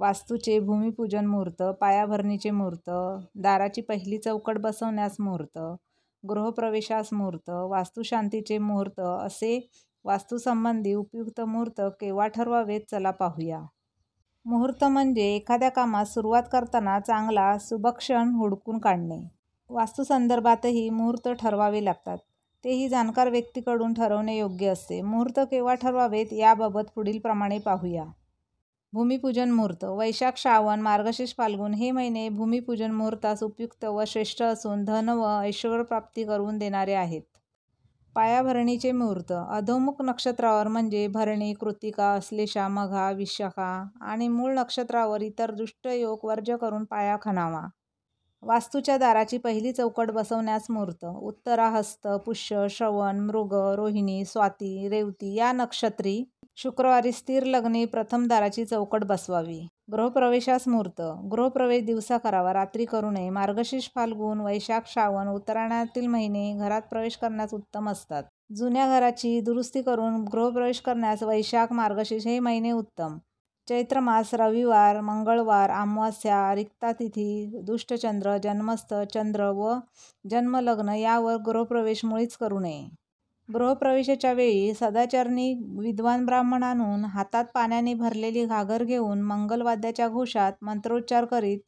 वास्तूचे भूमिपूजन मुहूर्त पायाभरणीचे मुहूर्त दाराची पहिली चौकट बसवण्यास मुहूर्त गृहप्रवेशास मुहूर्त वास्तुशांतीचे मुहूर्त असे वास्तूसंबंधी उपयुक्त मुहूर्त केव्हा ठरवावेत चला पाहूया मुहूर्त म्हणजे एखाद्या कामात सुरुवात करताना चांगला सुभक्षण हुडकून काढणे वास्तूसंदर्भातही मुहूर्त ठरवावे लागतात तेही जाणकार व्यक्तीकडून ठरवणे योग्य असते मुहूर्त केव्हा ठरवावेत याबाबत पुढीलप्रमाणे पाहूया भूमिपूजन मुहूर्त वैशाख श्रावण मार्गशीर्ष फाल्गुन हे महिने भूमिपूजन मुहूर्तास उपयुक्त व श्रेष्ठ असून धन व ऐश्वर प्राप्ती करून देणारे आहेत पायाभरणीचे मुहूर्त अधोमुख नक्षत्रावर म्हणजे भरणी कृतिका अश्लेषा मघा विशाखा आणि मूळ नक्षत्रावर इतर दुष्टयोग वर्ज करून पाया खणावा वास्तूच्या दाराची पहिली चौकट बसवण्यास मुहूर्त उत्तराहस्त पुष्य श्रवण मृग रोहिणी स्वाती रेवती या नक्षत्री शुक्रवारी स्थिर लग्ने प्रथम दाराची चौकट बसवावी गृहप्रवेशास मुहूर्त गृहप्रवेश दिवसा करावा रात्री करू नये मार्गशीर्ष फाल्गुन वैशाख श्रावण उत्तरायणातील महिने घरात प्रवेश करण्यास उत्तम असतात जुन्या घराची दुरुस्ती करून गृहप्रवेश करण्यास वैशाख मार्गशीर्ष हे महिने उत्तम चैत्र मास रविवार मंगळवार अमावस्या रिक्ता तिथी दुष्टचंद्र जन्मस्थ चंद्र व जन्मलग्न यावर गृहप्रवेश मुळीच करू नये गृहप्रवेशाच्या वेळी सदाचरणी विद्वान ब्राह्मण हातात पाण्याने भरलेली घागर घेऊन मंगलवाद्याच्या घोषात मंत्रोच्चार करीत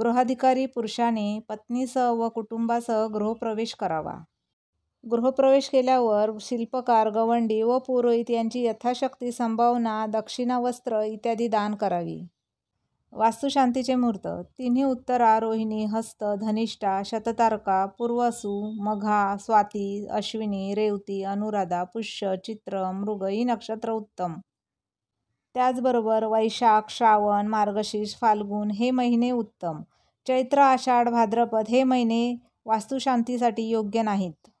गृहाधिकारी पुरुषाने पत्नीसह व कुटुंबासह गृहप्रवेश करावा गृहप्रवेश केल्यावर शिल्पकार गवंडी व पुरोहित यांची यथाशक्ती संभावना दक्षिणा वस्त्र इत्यादी दान करावी वास्तुशांतीचे मुहूर्त तिन्ही उत्तरा रोहिणी हस्त धनिष्ठा शततारका पूर्वसू मघा स्वाती अश्विनी रेवती अनुराधा पुष्य चित्र मृग ही नक्षत्र उत्तम त्याचबरोबर वैशाख श्रावण मार्गशीर्ष फाल्गुन हे महिने उत्तम चैत्र आषाढ भाद्रपद हे महिने वास्तुशांतीसाठी योग्य नाहीत